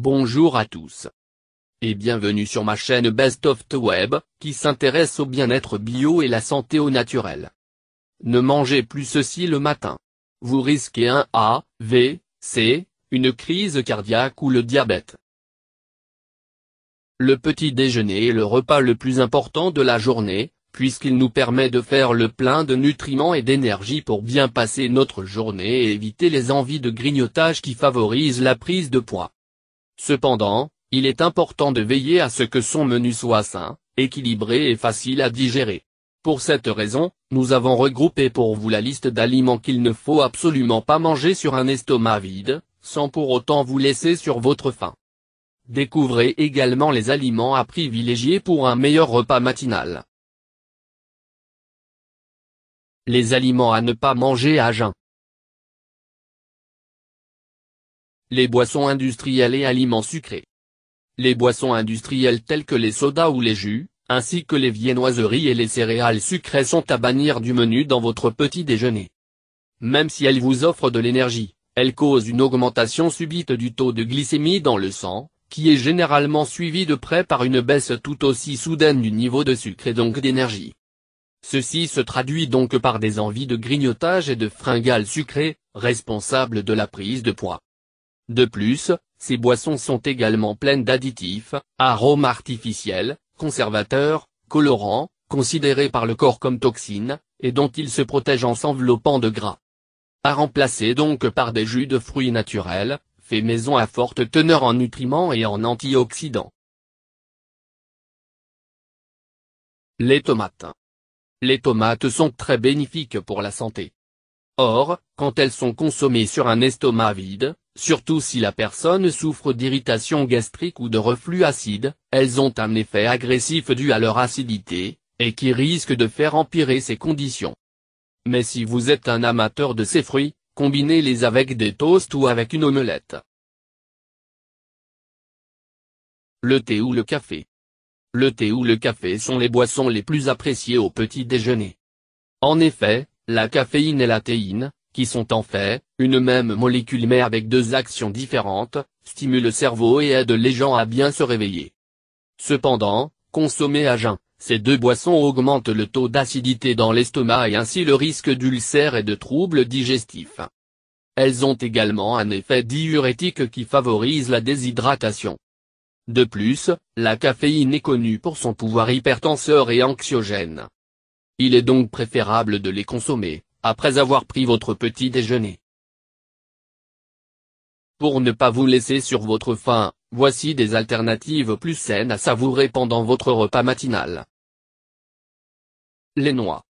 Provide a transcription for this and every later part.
Bonjour à tous. Et bienvenue sur ma chaîne Best of the Web, qui s'intéresse au bien-être bio et la santé au naturel. Ne mangez plus ceci le matin. Vous risquez un A, V, C, une crise cardiaque ou le diabète. Le petit déjeuner est le repas le plus important de la journée, puisqu'il nous permet de faire le plein de nutriments et d'énergie pour bien passer notre journée et éviter les envies de grignotage qui favorisent la prise de poids. Cependant, il est important de veiller à ce que son menu soit sain, équilibré et facile à digérer. Pour cette raison, nous avons regroupé pour vous la liste d'aliments qu'il ne faut absolument pas manger sur un estomac vide, sans pour autant vous laisser sur votre faim. Découvrez également les aliments à privilégier pour un meilleur repas matinal. Les aliments à ne pas manger à jeun. les boissons industrielles et aliments sucrés. Les boissons industrielles telles que les sodas ou les jus, ainsi que les viennoiseries et les céréales sucrées sont à bannir du menu dans votre petit déjeuner. Même si elles vous offrent de l'énergie, elles causent une augmentation subite du taux de glycémie dans le sang, qui est généralement suivie de près par une baisse tout aussi soudaine du niveau de sucre et donc d'énergie. Ceci se traduit donc par des envies de grignotage et de fringales sucrées, responsables de la prise de poids. De plus, ces boissons sont également pleines d'additifs, arômes artificiels, conservateurs, colorants, considérés par le corps comme toxines, et dont ils se protègent en s'enveloppant de gras. À remplacer donc par des jus de fruits naturels, faits maison à forte teneur en nutriments et en antioxydants. Les tomates. Les tomates sont très bénéfiques pour la santé. Or, quand elles sont consommées sur un estomac vide, surtout si la personne souffre d'irritation gastrique ou de reflux acide, elles ont un effet agressif dû à leur acidité, et qui risque de faire empirer ces conditions. Mais si vous êtes un amateur de ces fruits, combinez-les avec des toasts ou avec une omelette. Le thé ou le café. Le thé ou le café sont les boissons les plus appréciées au petit déjeuner. En effet, la caféine et la théine, qui sont en fait, une même molécule mais avec deux actions différentes, stimulent le cerveau et aident les gens à bien se réveiller. Cependant, consommées à jeun, ces deux boissons augmentent le taux d'acidité dans l'estomac et ainsi le risque d'ulcères et de troubles digestifs. Elles ont également un effet diurétique qui favorise la déshydratation. De plus, la caféine est connue pour son pouvoir hypertenseur et anxiogène. Il est donc préférable de les consommer, après avoir pris votre petit déjeuner. Pour ne pas vous laisser sur votre faim, voici des alternatives plus saines à savourer pendant votre repas matinal. Les noix.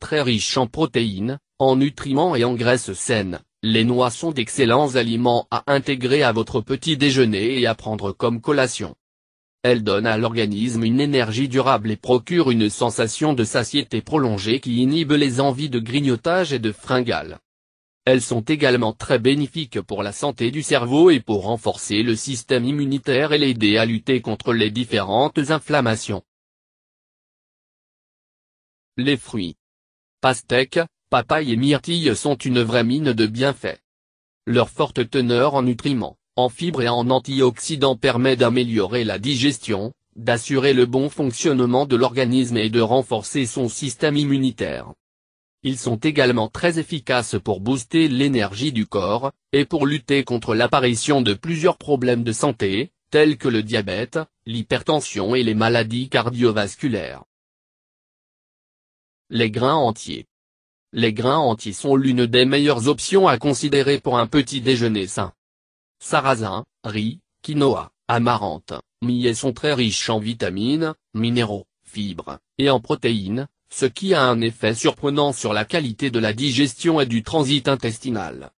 Très riches en protéines, en nutriments et en graisses saines, les noix sont d'excellents aliments à intégrer à votre petit déjeuner et à prendre comme collation. Elles donne à l'organisme une énergie durable et procure une sensation de satiété prolongée qui inhibe les envies de grignotage et de fringales. Elles sont également très bénéfiques pour la santé du cerveau et pour renforcer le système immunitaire et l'aider à lutter contre les différentes inflammations. Les fruits. Pastèques, papaye et myrtille sont une vraie mine de bienfaits. Leur forte teneur en nutriments en fibres et en antioxydants permet d'améliorer la digestion, d'assurer le bon fonctionnement de l'organisme et de renforcer son système immunitaire. Ils sont également très efficaces pour booster l'énergie du corps, et pour lutter contre l'apparition de plusieurs problèmes de santé, tels que le diabète, l'hypertension et les maladies cardiovasculaires. Les grains entiers. Les grains entiers sont l'une des meilleures options à considérer pour un petit déjeuner sain sarrasin, riz, quinoa, amarante, millet sont très riches en vitamines, minéraux, fibres, et en protéines, ce qui a un effet surprenant sur la qualité de la digestion et du transit intestinal.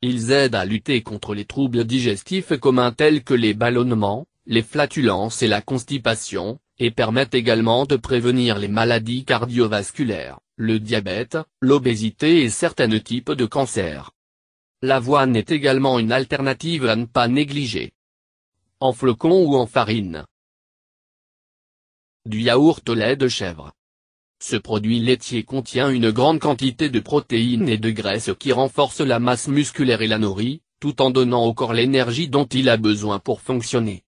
Ils aident à lutter contre les troubles digestifs communs tels que les ballonnements, les flatulences et la constipation, et permettent également de prévenir les maladies cardiovasculaires, le diabète, l'obésité et certains types de cancers. L'avoine est également une alternative à ne pas négliger. En flocons ou en farine. Du yaourt au lait de chèvre. Ce produit laitier contient une grande quantité de protéines et de graisses qui renforcent la masse musculaire et la nourrit, tout en donnant au corps l'énergie dont il a besoin pour fonctionner.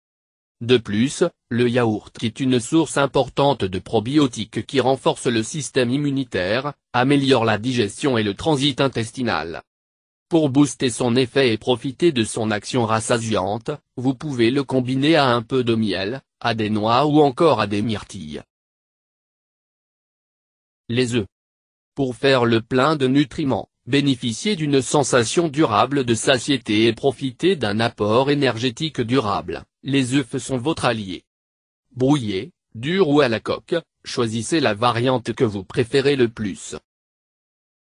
De plus, le yaourt est une source importante de probiotiques qui renforcent le système immunitaire, améliore la digestion et le transit intestinal, pour booster son effet et profiter de son action rassasiante, vous pouvez le combiner à un peu de miel, à des noix ou encore à des myrtilles. Les œufs. Pour faire le plein de nutriments, bénéficiez d'une sensation durable de satiété et profitez d'un apport énergétique durable, les œufs sont votre allié. Brouillés, durs ou à la coque, choisissez la variante que vous préférez le plus.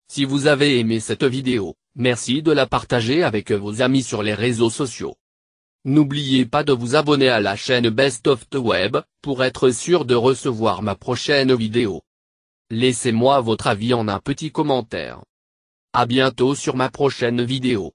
Si vous avez aimé cette vidéo, Merci de la partager avec vos amis sur les réseaux sociaux. N'oubliez pas de vous abonner à la chaîne Best of the Web, pour être sûr de recevoir ma prochaine vidéo. Laissez-moi votre avis en un petit commentaire. À bientôt sur ma prochaine vidéo.